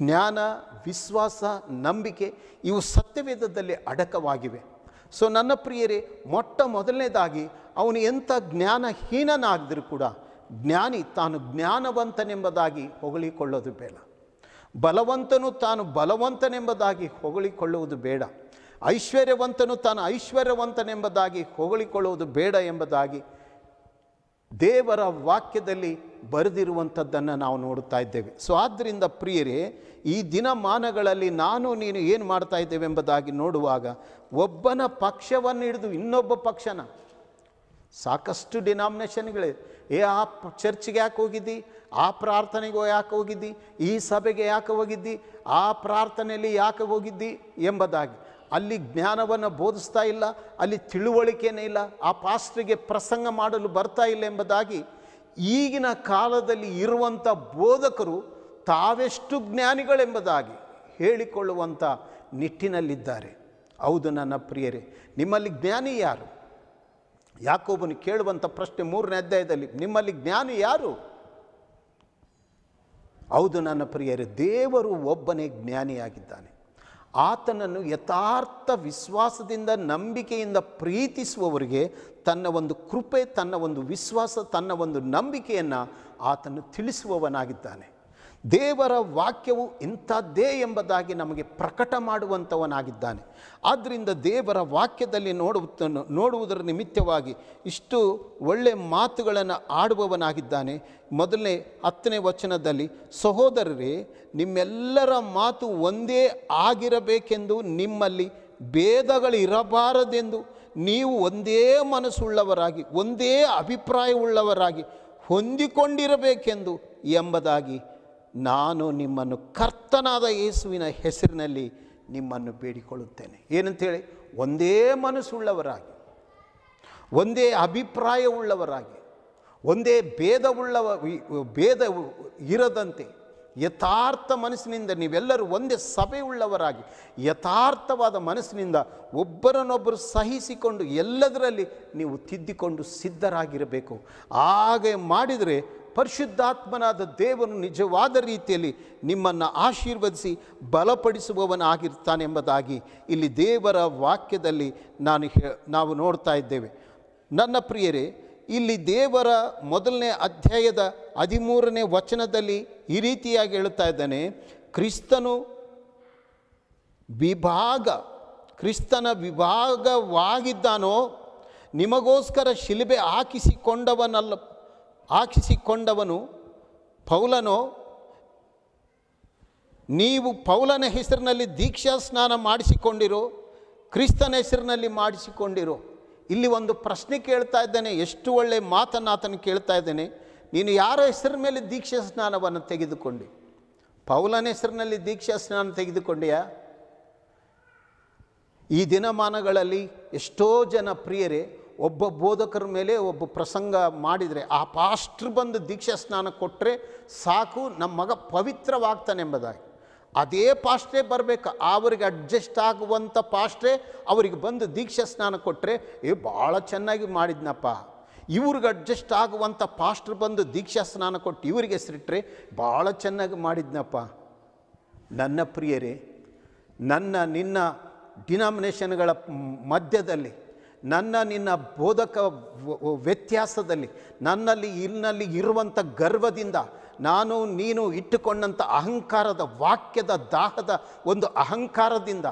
ಜ್ಞಾನ ವಿಶ್ವಾಸ ನಂಬಿಕೆ ಇವು ಸತ್ಯವೇದದಲ್ಲಿ ಅಡಕವಾಗಿವೆ ಸೊ ನನ್ನ ಪ್ರಿಯರೇ ಮೊಟ್ಟ ಮೊದಲನೇದಾಗಿ ಅವನು ಎಂಥ ಜ್ಞಾನಹೀನನಾಗಿದ್ರೂ ಕೂಡ ಜ್ಞಾನಿ ತಾನು ಜ್ಞಾನವಂತನೆಂಬುದಾಗಿ ಹೊಗಳಿಕೊಳ್ಳೋದು ಬೇಡ ಬಲವಂತನು ತಾನು ಬಲವಂತನೆಂಬುದಾಗಿ ಹೊಗಳಿಕೊಳ್ಳುವುದು ಬೇಡ ಐಶ್ವರ್ಯವಂತನು ತಾನು ಐಶ್ವರ್ಯವಂತನೆಂಬುದಾಗಿ ಹೊಗಳಿಕೊಳ್ಳುವುದು ಬೇಡ ಎಂಬುದಾಗಿ ದೇವರ ವಾಕ್ಯದಲ್ಲಿ ಬರೆದಿರುವಂಥದ್ದನ್ನು ನಾವು ನೋಡುತ್ತಾ ಇದ್ದೇವೆ ಸೊ ಆದ್ದರಿಂದ ಪ್ರಿಯರೇ ಈ ದಿನಮಾನಗಳಲ್ಲಿ ನಾನು ನೀನು ಏನು ಮಾಡ್ತಾ ಇದ್ದೇವೆ ಎಂಬುದಾಗಿ ನೋಡುವಾಗ ಒಬ್ಬನ ಪಕ್ಷವನ್ನು ಹಿಡಿದು ಇನ್ನೊಬ್ಬ ಪಕ್ಷನ ಸಾಕಷ್ಟು ಡಿನಾಮಿನೇಷನ್ಗಳಿವೆ ಏ ಆ ಚರ್ಚ್ಗೆ ಯಾಕೆ ಹೋಗಿದ್ದಿ ಆ ಪ್ರಾರ್ಥನೆಗೂ ಯಾಕೆ ಹೋಗಿದ್ದಿ ಈ ಸಭೆಗೆ ಯಾಕೆ ಹೋಗಿದ್ದಿ ಆ ಪ್ರಾರ್ಥನೆಯಲ್ಲಿ ಯಾಕೆ ಹೋಗಿದ್ದಿ ಎಂಬುದಾಗಿ ಅಲ್ಲಿ ಜ್ಞಾನವನ್ನು ಬೋಧಿಸ್ತಾ ಇಲ್ಲ ಅಲ್ಲಿ ತಿಳುವಳಿಕೆಯೇ ಇಲ್ಲ ಆ ಪಾಸ್ಟ್ರಿಗೆ ಪ್ರಸಂಗ ಮಾಡಲು ಬರ್ತಾ ಇಲ್ಲ ಎಂಬುದಾಗಿ ಈಗಿನ ಕಾಲದಲ್ಲಿ ಇರುವಂಥ ಬೋಧಕರು ತಾವೆಷ್ಟು ಜ್ಞಾನಿಗಳೆಂಬುದಾಗಿ ಹೇಳಿಕೊಳ್ಳುವಂಥ ನಿಟ್ಟಿನಲ್ಲಿದ್ದಾರೆ ಹೌದು ನನ್ನ ಪ್ರಿಯರೇ ನಿಮ್ಮಲ್ಲಿ ಜ್ಞಾನಿ ಯಾರು ಯಾಕೋಬನು ಕೇಳುವಂಥ ಪ್ರಶ್ನೆ ಮೂರನೇ ಅಧ್ಯಾಯದಲ್ಲಿ ನಿಮ್ಮಲ್ಲಿ ಜ್ಞಾನಿ ಯಾರು ಹೌದು ನನ್ನ ಪ್ರಿಯರೇ ದೇವರು ಒಬ್ಬನೇ ಜ್ಞಾನಿಯಾಗಿದ್ದಾನೆ ಆತನನ್ನು ಯಥಾರ್ಥ ವಿಶ್ವಾಸದಿಂದ ನಂಬಿಕೆಯಿಂದ ಪ್ರೀತಿಸುವವರಿಗೆ ತನ್ನ ಒಂದು ಕೃಪೆ ತನ್ನ ಒಂದು ವಿಶ್ವಾಸ ತನ್ನ ಒಂದು ನಂಬಿಕೆಯನ್ನು ಆತನು ತಿಳಿಸುವವನಾಗಿದ್ದಾನೆ ದೇವರ ವಾಕ್ಯವು ಇಂಥದ್ದೇ ಎಂಬುದಾಗಿ ನಮಗೆ ಪ್ರಕಟ ಮಾಡುವಂಥವನಾಗಿದ್ದಾನೆ ಆದ್ದರಿಂದ ದೇವರ ವಾಕ್ಯದಲ್ಲಿ ನೋಡುತ್ತ ನೋಡುವುದರ ನಿಮಿತ್ತವಾಗಿ ಇಷ್ಟು ಒಳ್ಳೆಯ ಮಾತುಗಳನ್ನು ಆಡುವವನಾಗಿದ್ದಾನೆ ಮೊದಲನೇ ಹತ್ತನೇ ವಚನದಲ್ಲಿ ಸಹೋದರರೇ ನಿಮ್ಮೆಲ್ಲರ ಮಾತು ಒಂದೇ ಆಗಿರಬೇಕೆಂದು ನಿಮ್ಮಲ್ಲಿ ಭೇದಗಳಿರಬಾರದೆಂದು ನೀವು ಒಂದೇ ಮನಸ್ಸುಳ್ಳವರಾಗಿ ಒಂದೇ ಅಭಿಪ್ರಾಯವುಳ್ಳವರಾಗಿ ಹೊಂದಿಕೊಂಡಿರಬೇಕೆಂದು ಎಂಬುದಾಗಿ ನಾನು ನಿಮ್ಮನ್ನು ಕರ್ತನಾದ ಯೇಸುವಿನ ಹೆಸರಿನಲ್ಲಿ ನಿಮ್ಮನ್ನು ಬೇಡಿಕೊಳ್ಳುತ್ತೇನೆ ಏನಂತೇಳಿ ಒಂದೇ ಮನಸ್ಸುಳ್ಳವರಾಗಿ ಒಂದೇ ಅಭಿಪ್ರಾಯವುಳ್ಳವರಾಗಿ ಒಂದೇ ಭೇದವುಳ್ಳವ ಭೇದ ಇರದಂತೆ ಯಥಾರ್ಥ ಮನಸ್ಸಿನಿಂದ ನೀವೆಲ್ಲರೂ ಒಂದೇ ಸಭೆ ಉಳ್ಳವರಾಗಿ ಯಥಾರ್ಥವಾದ ಮನಸ್ಸಿನಿಂದ ಒಬ್ಬರನ್ನೊಬ್ಬರು ಸಹಿಸಿಕೊಂಡು ಎಲ್ಲದರಲ್ಲಿ ನೀವು ತಿದ್ದಿಕೊಂಡು ಸಿದ್ಧರಾಗಿರಬೇಕು ಹಾಗೆ ಮಾಡಿದರೆ ಪರಿಶುದ್ಧಾತ್ಮನಾದ ದೇವನು ನಿಜವಾದ ರೀತಿಯಲ್ಲಿ ನಿಮ್ಮನ್ನು ಆಶೀರ್ವದಿಸಿ ಬಲಪಡಿಸುವವನಾಗಿರ್ತಾನೆಂಬುದಾಗಿ ಇಲ್ಲಿ ದೇವರ ವಾಕ್ಯದಲ್ಲಿ ನಾನು ನಾವು ನೋಡ್ತಾ ಇದ್ದೇವೆ ನನ್ನ ಪ್ರಿಯರೇ ಇಲ್ಲಿ ದೇವರ ಮೊದಲನೇ ಅಧ್ಯಾಯದ ಹದಿಮೂರನೇ ವಚನದಲ್ಲಿ ಈ ರೀತಿಯಾಗಿ ಹೇಳ್ತಾ ಇದ್ದಾನೆ ಕ್ರಿಸ್ತನು ವಿಭಾಗ ಕ್ರಿಸ್ತನ ವಿಭಾಗವಾಗಿದ್ದಾನೋ ನಿಮಗೋಸ್ಕರ ಶಿಲುಬೆ ಹಾಕಿಸಿಕೊಂಡವನಲ್ಲ ಹಾಕಿಸಿಕೊಂಡವನು ಪೌಲನೋ ನೀವು ಪೌಲನ ಹೆಸರಿನಲ್ಲಿ ದೀಕ್ಷಾ ಸ್ನಾನ ಮಾಡಿಸಿಕೊಂಡಿರೋ ಕ್ರಿಸ್ತನ ಹೆಸರಿನಲ್ಲಿ ಮಾಡಿಸಿಕೊಂಡಿರೋ ಇಲ್ಲಿ ಒಂದು ಪ್ರಶ್ನೆ ಕೇಳ್ತಾ ಇದ್ದೇನೆ ಎಷ್ಟು ಒಳ್ಳೆ ಮಾತನ್ನು ಆತನು ಕೇಳ್ತಾ ಇದ್ದೇನೆ ನೀನು ಯಾರ ಹೆಸರ ಮೇಲೆ ದೀಕ್ಷಾ ಸ್ನಾನವನ್ನು ತೆಗೆದುಕೊಂಡೆ ಪೌಲನ ಹೆಸರಿನಲ್ಲಿ ದೀಕ್ಷಾ ಸ್ನಾನ ತೆಗೆದುಕೊಂಡೆಯಾ ಈ ದಿನಮಾನಗಳಲ್ಲಿ ಎಷ್ಟೋ ಜನ ಪ್ರಿಯರೇ ಒಬ್ಬ ಬೋಧಕರ ಮೇಲೆ ಒಬ್ಬ ಪ್ರಸಂಗ ಮಾಡಿದರೆ ಆ ಪಾಸ್ಟ್ರ್ ಬಂದು ದೀಕ್ಷಾ ಸ್ನಾನ ಕೊಟ್ಟರೆ ಸಾಕು ನಮ್ಮ ಮಗ ಪವಿತ್ರವಾಗ್ತಾನೆಂಬುದಾಗಿ ಅದೇ ಪಾಸ್ಟ್ರೇ ಬರಬೇಕು ಅವರಿಗೆ ಅಡ್ಜಸ್ಟ್ ಆಗುವಂಥ ಪಾಸ್ಟ್ರೇ ಅವರಿಗೆ ಬಂದು ದೀಕ್ಷಾ ಸ್ನಾನ ಕೊಟ್ಟರೆ ಏ ಭಾಳ ಚೆನ್ನಾಗಿ ಮಾಡಿದ್ನಪ್ಪ ಇವ್ರಿಗೆ ಅಡ್ಜಸ್ಟ್ ಆಗುವಂಥ ಪಾಸ್ಟ್ರ್ ಬಂದು ದೀಕ್ಷಾ ಸ್ನಾನ ಕೊಟ್ಟು ಇವರಿಗೆ ಹೆಸರಿಟ್ರೆ ಭಾಳ ಚೆನ್ನಾಗಿ ಮಾಡಿದ್ನಪ್ಪ ನನ್ನ ಪ್ರಿಯರೇ ನನ್ನ ನಿನ್ನ ಡಿನಾಮಿನೇಷನ್ಗಳ ಮಧ್ಯದಲ್ಲಿ ನನ್ನ ನಿನ್ನ ಬೋಧಕ ವ್ಯತ್ಯಾಸದಲ್ಲಿ ನನ್ನಲ್ಲಿ ಇನ್ನಲ್ಲಿ ಇರುವಂಥ ಗರ್ವದಿಂದ ನಾನು ನೀನು ಇಟ್ಟುಕೊಂಡಂಥ ಅಹಂಕಾರದ ವಾಕ್ಯದ ದಾಹದ ಒಂದು ಅಹಂಕಾರದಿಂದ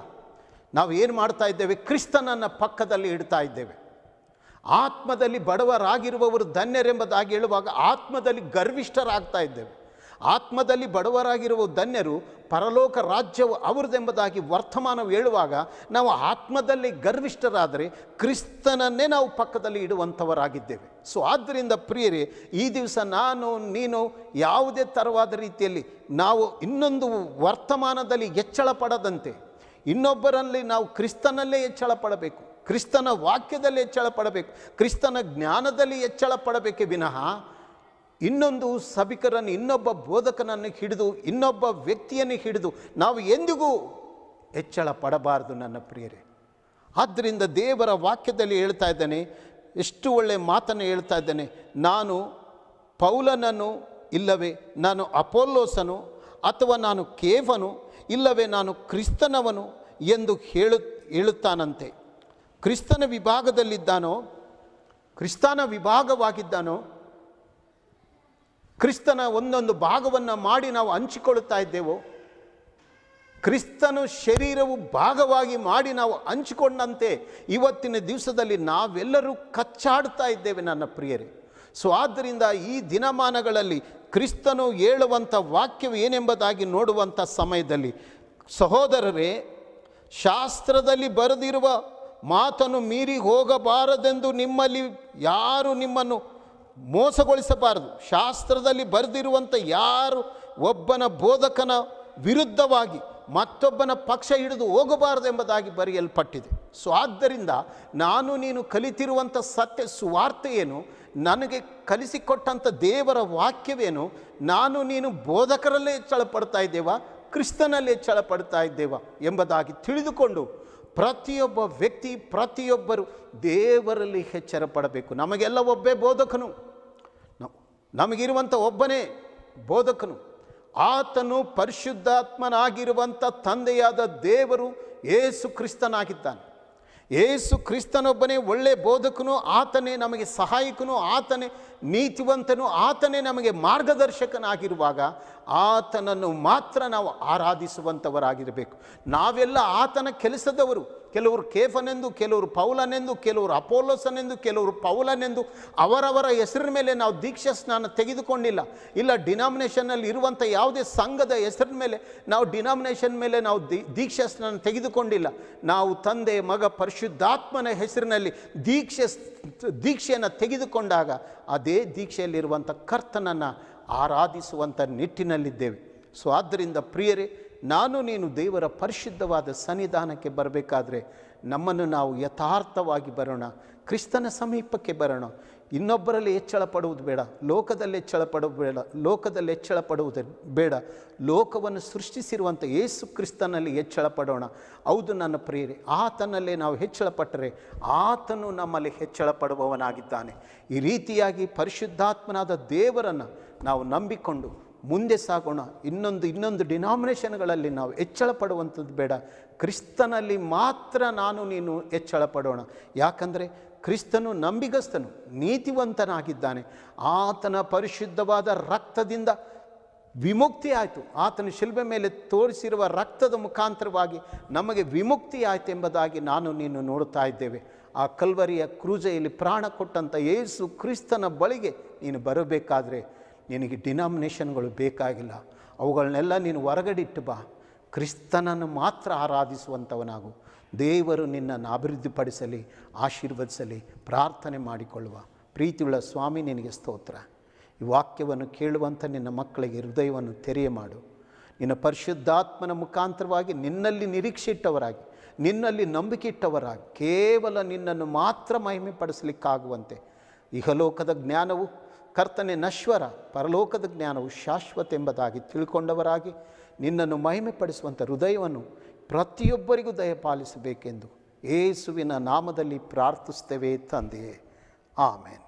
ನಾವು ಏನು ಮಾಡ್ತಾ ಇದ್ದೇವೆ ಕ್ರಿಸ್ತನನ್ನು ಪಕ್ಕದಲ್ಲಿ ಇಡ್ತಾ ಇದ್ದೇವೆ ಆತ್ಮದಲ್ಲಿ ಬಡವರಾಗಿರುವವರು ಧನ್ಯರೆಂಬುದಾಗಿ ಹೇಳುವಾಗ ಆತ್ಮದಲ್ಲಿ ಗರ್ವಿಷ್ಠರಾಗ್ತಾ ಇದ್ದೇವೆ ಆತ್ಮದಲ್ಲಿ ಬಡವರಾಗಿರುವ ಧನ್ಯರು ಪರಲೋಕ ರಾಜ್ಯವು ಅವ್ರದೆಂಬುದಾಗಿ ವರ್ತಮಾನವು ಹೇಳುವಾಗ ನಾವು ಆತ್ಮದಲ್ಲಿ ಗರ್ವಿಷ್ಠರಾದರೆ ಕ್ರಿಸ್ತನನ್ನೇ ನಾವು ಪಕ್ಕದಲ್ಲಿ ಇಡುವಂಥವರಾಗಿದ್ದೇವೆ ಸೊ ಆದ್ದರಿಂದ ಪ್ರಿಯರೇ ಈ ದಿವಸ ನಾನು ನೀನು ಯಾವುದೇ ತರವಾದ ರೀತಿಯಲ್ಲಿ ನಾವು ಇನ್ನೊಂದು ವರ್ತಮಾನದಲ್ಲಿ ಹೆಚ್ಚಳ ಪಡದಂತೆ ಇನ್ನೊಬ್ಬರಲ್ಲಿ ನಾವು ಕ್ರಿಸ್ತನಲ್ಲೇ ಹೆಚ್ಚಳ ಪಡಬೇಕು ಕ್ರಿಸ್ತನ ವಾಕ್ಯದಲ್ಲಿ ಹೆಚ್ಚಳ ಪಡಬೇಕು ಕ್ರಿಸ್ತನ ಜ್ಞಾನದಲ್ಲಿ ಹೆಚ್ಚಳ ಪಡಬೇಕೆ ವಿನಃ ಇನ್ನೊಂದು ಸಭಿಕರನ್ನು ಇನ್ನೊಬ್ಬ ಬೋಧಕನನ್ನು ಹಿಡಿದು ಇನ್ನೊಬ್ಬ ವ್ಯಕ್ತಿಯನ್ನು ಹಿಡಿದು ನಾವು ಎಂದಿಗೂ ಹೆಚ್ಚಳ ಪಡಬಾರದು ನನ್ನ ಪ್ರಿಯರೇ ಆದ್ದರಿಂದ ದೇವರ ವಾಕ್ಯದಲ್ಲಿ ಹೇಳ್ತಾ ಇದ್ದಾನೆ ಎಷ್ಟು ಒಳ್ಳೆಯ ಮಾತನ್ನು ಹೇಳ್ತಾ ಇದ್ದೇನೆ ನಾನು ಪೌಲನನ್ನು ಇಲ್ಲವೇ ನಾನು ಅಪೋಲ್ಲೋಸನು ಅಥವಾ ನಾನು ಕೇವನು ಇಲ್ಲವೇ ನಾನು ಕ್ರಿಸ್ತನವನು ಎಂದು ಹೇಳು ಹೇಳುತ್ತಾನಂತೆ ಕ್ರಿಸ್ತನ ವಿಭಾಗದಲ್ಲಿದ್ದಾನೋ ಕ್ರಿಸ್ತನ ವಿಭಾಗವಾಗಿದ್ದಾನೋ ಕ್ರಿಸ್ತನ ಒಂದೊಂದು ಭಾಗವನ್ನು ಮಾಡಿ ನಾವು ಹಂಚಿಕೊಳ್ಳುತ್ತಾ ಇದ್ದೇವೋ ಕ್ರಿಸ್ತನು ಶರೀರವು ಭಾಗವಾಗಿ ಮಾಡಿ ನಾವು ಹಂಚಿಕೊಂಡಂತೆ ಇವತ್ತಿನ ದಿವಸದಲ್ಲಿ ನಾವೆಲ್ಲರೂ ಕಚ್ಚಾಡ್ತಾ ಇದ್ದೇವೆ ನನ್ನ ಪ್ರಿಯರೇ ಸೊ ಆದ್ದರಿಂದ ಈ ದಿನಮಾನಗಳಲ್ಲಿ ಕ್ರಿಸ್ತನು ಹೇಳುವಂಥ ವಾಕ್ಯವು ಏನೆಂಬುದಾಗಿ ನೋಡುವಂಥ ಸಮಯದಲ್ಲಿ ಸಹೋದರರೇ ಶಾಸ್ತ್ರದಲ್ಲಿ ಬರೆದಿರುವ ಮಾತನ್ನು ಮೀರಿ ಹೋಗಬಾರದೆಂದು ನಿಮ್ಮಲ್ಲಿ ಯಾರು ನಿಮ್ಮನ್ನು ಮೋಸಗೊಳಿಸಬಾರದು ಶಾಸ್ತ್ರದಲ್ಲಿ ಬರೆದಿರುವಂಥ ಯಾರು ಒಬ್ಬನ ಬೋಧಕನ ವಿರುದ್ಧವಾಗಿ ಮತ್ತೊಬ್ಬನ ಪಕ್ಷ ಹಿಡಿದು ಹೋಗಬಾರದು ಎಂಬುದಾಗಿ ಬರೆಯಲ್ಪಟ್ಟಿದೆ ಸೊ ಆದ್ದರಿಂದ ನಾನು ನೀನು ಕಲಿತಿರುವಂಥ ಸತ್ಯ ಸುವಾರ್ತೆಯೇನು ನನಗೆ ಕಲಿಸಿಕೊಟ್ಟಂಥ ದೇವರ ವಾಕ್ಯವೇನು ನಾನು ನೀನು ಬೋಧಕರಲ್ಲೇ ಹೆಚ್ಚಳಪಡ್ತಾ ಇದ್ದೇವಾ ಹೆಚ್ಚಳ ಪಡ್ತಾ ಇದ್ದೇವಾ ಎಂಬುದಾಗಿ ತಿಳಿದುಕೊಂಡು ಪ್ರತಿಯೊಬ್ಬ ವ್ಯಕ್ತಿ ಪ್ರತಿಯೊಬ್ಬರು ದೇವರಲ್ಲಿ ಹೆಚ್ಚರ ಪಡಬೇಕು ನಮಗೆಲ್ಲ ಒಬ್ಬೇ ಬೋಧಕನು ನಮಗಿರುವಂಥ ಒಬ್ಬನೇ ಬೋಧಕನು ಆತನು ಪರಿಶುದ್ಧಾತ್ಮನಾಗಿರುವಂಥ ತಂದೆಯಾದ ದೇವರು ಏಸು ಕ್ರಿಸ್ತನಾಗಿದ್ದಾನೆ ಏಸು ಕ್ರಿಸ್ತನೊಬ್ಬನೇ ಒಳ್ಳೆಯ ಬೋಧಕನು ಆತನೇ ನಮಗೆ ಸಹಾಯಕನು ಆತನೇ ನೀತಿವಂತನು ಆತನೇ ನಮಗೆ ಮಾರ್ಗದರ್ಶಕನಾಗಿರುವಾಗ ಆತನನ್ನು ಮಾತ್ರ ನಾವು ಆರಾಧಿಸುವಂಥವರಾಗಿರಬೇಕು ನಾವೆಲ್ಲ ಆತನ ಕೆಲಸದವರು ಕೆಲವರು ಕೇಫನೆಂದು ಕೆಲವರು ಪೌಲನೆಂದು ಕೆಲವರು ಅಪೋಲೋಸನೆಂದು ಕೆಲವರು ಪೌಲನೆಂದು ಅವರವರ ಹೆಸರಿನ ಮೇಲೆ ನಾವು ದೀಕ್ಷಾ ಸ್ನಾನ ತೆಗೆದುಕೊಂಡಿಲ್ಲ ಇಲ್ಲ ಡಿನಾಮಿನೇಷನ್ನಲ್ಲಿ ಇರುವಂಥ ಯಾವುದೇ ಸಂಘದ ಹೆಸರಿನ ಮೇಲೆ ನಾವು ಡಿನಾಮಿನೇಷನ್ ಮೇಲೆ ನಾವು ದೀಕ್ಷಾ ಸ್ನಾನ ತೆಗೆದುಕೊಂಡಿಲ್ಲ ನಾವು ತಂದೆ ಮಗ ಪರಿಶುದ್ಧಾತ್ಮನ ಹೆಸರಿನಲ್ಲಿ ದೀಕ್ಷೆ ದೀಕ್ಷೆಯನ್ನು ತೆಗೆದುಕೊಂಡಾಗ ಅದೇ ದೀಕ್ಷೆಯಲ್ಲಿರುವಂಥ ಕರ್ತನನ್ನು ಆರಾಧಿಸುವಂಥ ನಿಟ್ಟಿನಲ್ಲಿದ್ದೇವೆ ಸೊ ಆದ್ದರಿಂದ ಪ್ರಿಯರೇ ನಾನು ನೀನು ದೇವರ ಪರಿಶುದ್ಧವಾದ ಸನ್ನಿಧಾನಕ್ಕೆ ಬರಬೇಕಾದ್ರೆ ನಮ್ಮನ್ನು ನಾವು ಯಥಾರ್ಥವಾಗಿ ಬರೋಣ ಕ್ರಿಸ್ತನ ಸಮೀಪಕ್ಕೆ ಬರೋಣ ಇನ್ನೊಬ್ಬರಲ್ಲಿ ಹೆಚ್ಚಳ ಪಡುವುದು ಬೇಡ ಲೋಕದಲ್ಲಿ ಹೆಚ್ಚಳ ಪಡುವುದು ಬೇಡ ಲೋಕದಲ್ಲಿ ಹೆಚ್ಚಳ ಪಡುವುದು ಬೇಡ ಲೋಕವನ್ನು ಸೃಷ್ಟಿಸಿರುವಂಥ ಯೇಸು ಕ್ರಿಸ್ತನಲ್ಲಿ ಹೆಚ್ಚಳ ಪಡೋಣ ಹೌದು ನನ್ನ ಪ್ರೇರೆ ಆತನಲ್ಲೇ ನಾವು ಹೆಚ್ಚಳ ಪಟ್ಟರೆ ಆತನು ನಮ್ಮಲ್ಲಿ ಹೆಚ್ಚಳ ಪಡುವವನಾಗಿದ್ದಾನೆ ಈ ರೀತಿಯಾಗಿ ಪರಿಶುದ್ಧಾತ್ಮನಾದ ದೇವರನ್ನು ನಾವು ನಂಬಿಕೊಂಡು ಮುಂದೆ ಸಾಗೋಣ ಇನ್ನೊಂದು ಇನ್ನೊಂದು ಡಿನಾಮಿನೇಷನ್ಗಳಲ್ಲಿ ನಾವು ಹೆಚ್ಚಳ ಪಡುವಂಥದ್ದು ಬೇಡ ಕ್ರಿಸ್ತನಲ್ಲಿ ಮಾತ್ರ ನಾನು ನೀನು ಹೆಚ್ಚಳ ಪಡೋಣ ಯಾಕಂದರೆ ಕ್ರಿಸ್ತನು ನಂಬಿಗಸ್ತನು ನೀತಿವಂತನಾಗಿದ್ದಾನೆ ಆತನ ಪರಿಶುದ್ಧವಾದ ರಕ್ತದಿಂದ ವಿಮುಕ್ತಿಯಾಯಿತು ಆತನ ಶಿಲ್ಬೆ ಮೇಲೆ ತೋರಿಸಿರುವ ರಕ್ತದ ಮುಖಾಂತರವಾಗಿ ನಮಗೆ ವಿಮುಕ್ತಿ ಆಯಿತು ಎಂಬುದಾಗಿ ನಾನು ನೀನು ನೋಡುತ್ತಾ ಇದ್ದೇವೆ ಆ ಕಲ್ವರಿಯ ಕ್ರೂಜೆಯಲ್ಲಿ ಪ್ರಾಣ ಕೊಟ್ಟಂಥ ಯೇಸು ಕ್ರಿಸ್ತನ ಬಳಿಗೆ ನೀನು ಬರಬೇಕಾದರೆ ನಿನಗೆ ಡಿನಾಮಿನೇಷನ್ಗಳು ಬೇಕಾಗಿಲ್ಲ ಅವುಗಳನ್ನೆಲ್ಲ ನೀನು ಇಟ್ಟು ಬಾ ಕ್ರಿಸ್ತನನ್ನು ಮಾತ್ರ ಆರಾಧಿಸುವಂಥವನಾಗು ದೇವರು ನಿನ್ನನ್ನು ಅಭಿವೃದ್ಧಿಪಡಿಸಲಿ ಆಶೀರ್ವದಿಸಲಿ ಪ್ರಾರ್ಥನೆ ಮಾಡಿಕೊಳ್ಳುವ ಪ್ರೀತಿಯುಳ್ಳ ಸ್ವಾಮಿ ನಿನಗೆ ಸ್ತೋತ್ರ ಈ ವಾಕ್ಯವನ್ನು ಕೇಳುವಂಥ ನಿನ್ನ ಮಕ್ಕಳಿಗೆ ಹೃದಯವನ್ನು ತೆರೆಯ ಮಾಡು ನಿನ್ನ ಪರಿಶುದ್ಧಾತ್ಮನ ಮುಖಾಂತರವಾಗಿ ನಿನ್ನಲ್ಲಿ ನಿರೀಕ್ಷೆ ಇಟ್ಟವರಾಗಿ ನಿನ್ನಲ್ಲಿ ನಂಬಿಕೆ ಇಟ್ಟವರಾಗಿ ಕೇವಲ ನಿನ್ನನ್ನು ಮಾತ್ರ ಮಹಿಮೆ ಪಡಿಸಲಿಕ್ಕಾಗುವಂತೆ ಇಹಲೋಕದ ಜ್ಞಾನವು ಕರ್ತನೆ ನಶ್ವರ ಪರಲೋಕದ ಜ್ಞಾನವು ಶಾಶ್ವತ ಎಂಬುದಾಗಿ ತಿಳ್ಕೊಂಡವರಾಗಿ ನಿನ್ನನ್ನು ಮಹಿಮೆ ಪಡಿಸುವಂಥ ಹೃದಯವನ್ನು ಪ್ರತಿಯೊಬ್ಬರಿಗೂ ದಯಪಾಲಿಸಬೇಕೆಂದು ಏಸುವಿನ ನಾಮದಲ್ಲಿ ಪ್ರಾರ್ಥಿಸ್ತೇವೆ ತಂದೆಯೇ ಆಮೇನ್